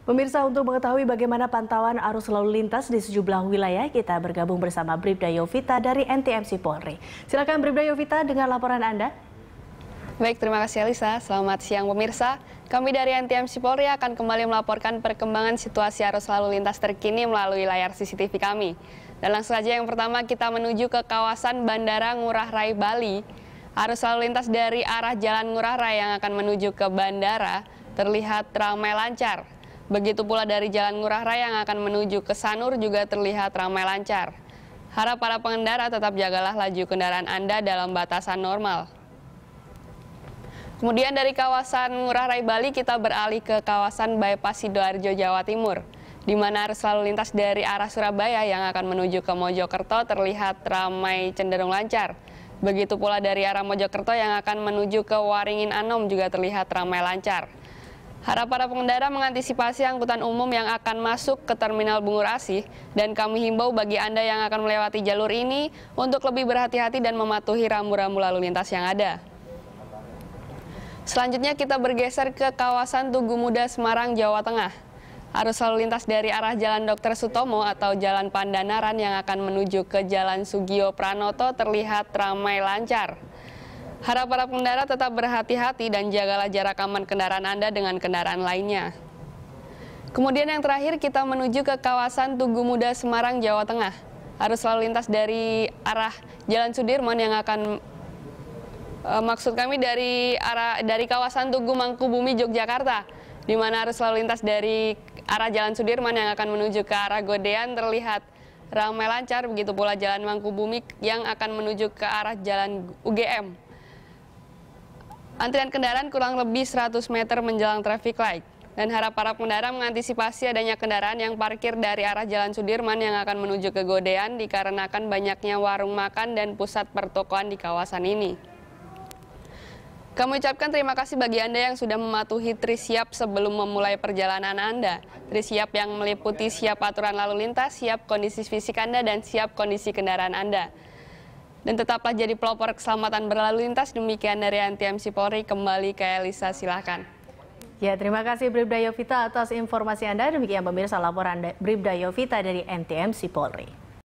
Pemirsa untuk mengetahui bagaimana pantauan arus lalu lintas di sejumlah wilayah, kita bergabung bersama Bribda Yovita dari NTMC Polri. Silakan Bribda Yovita dengan laporan Anda. Baik, terima kasih Alisa. Selamat siang pemirsa. Kami dari NTMC Polri akan kembali melaporkan perkembangan situasi arus lalu lintas terkini melalui layar CCTV kami. Dan langsung saja yang pertama kita menuju ke kawasan Bandara Ngurah Rai Bali. Arus lalu lintas dari arah Jalan Ngurah Rai yang akan menuju ke bandara terlihat ramai lancar Begitu pula dari Jalan Ngurah Rai yang akan menuju ke Sanur juga terlihat ramai lancar. Harap para pengendara tetap jagalah laju kendaraan Anda dalam batasan normal. Kemudian dari kawasan Ngurah Rai Bali kita beralih ke kawasan Bypass Sidoarjo Jawa Timur di mana arus lalu lintas dari arah Surabaya yang akan menuju ke Mojokerto terlihat ramai cenderung lancar. Begitu pula dari arah Mojokerto yang akan menuju ke Waringin Anom juga terlihat ramai lancar. Harap para pengendara mengantisipasi angkutan umum yang akan masuk ke Terminal Bungur Asih dan kami himbau bagi Anda yang akan melewati jalur ini untuk lebih berhati-hati dan mematuhi rambu-rambu lalu lintas yang ada. Selanjutnya kita bergeser ke kawasan Tugu Muda Semarang, Jawa Tengah. Arus lalu lintas dari arah Jalan Dr. Sutomo atau Jalan Pandanaran yang akan menuju ke Jalan Sugio Pranoto terlihat ramai lancar. Harap para pengendara tetap berhati-hati dan jagalah jarak aman kendaraan Anda dengan kendaraan lainnya. Kemudian yang terakhir kita menuju ke kawasan Tugu Muda Semarang, Jawa Tengah. Arus lalu lintas dari arah Jalan Sudirman yang akan e, maksud kami dari arah dari kawasan Tugu Mangkubumi Yogyakarta di mana arus lalu lintas dari arah Jalan Sudirman yang akan menuju ke arah Godean terlihat ramai lancar begitu pula Jalan Mangkubumi yang akan menuju ke arah Jalan UGM. Antrian kendaraan kurang lebih 100 meter menjelang traffic light. Dan harap para pengendara mengantisipasi adanya kendaraan yang parkir dari arah Jalan Sudirman yang akan menuju ke Godean dikarenakan banyaknya warung makan dan pusat pertokoan di kawasan ini. Kami ucapkan terima kasih bagi Anda yang sudah mematuhi siap sebelum memulai perjalanan Anda. siap yang meliputi siap aturan lalu lintas, siap kondisi fisik Anda, dan siap kondisi kendaraan Anda. Dan tetaplah jadi pelopor keselamatan berlalu lintas. Demikian dari Anti MC Polri. Kembali ke Elisa, silakan. Ya, terima kasih Bribda Yovita atas informasi Anda. Demikian pemirsa laporan Bribda Yovita dari NTMC Polri.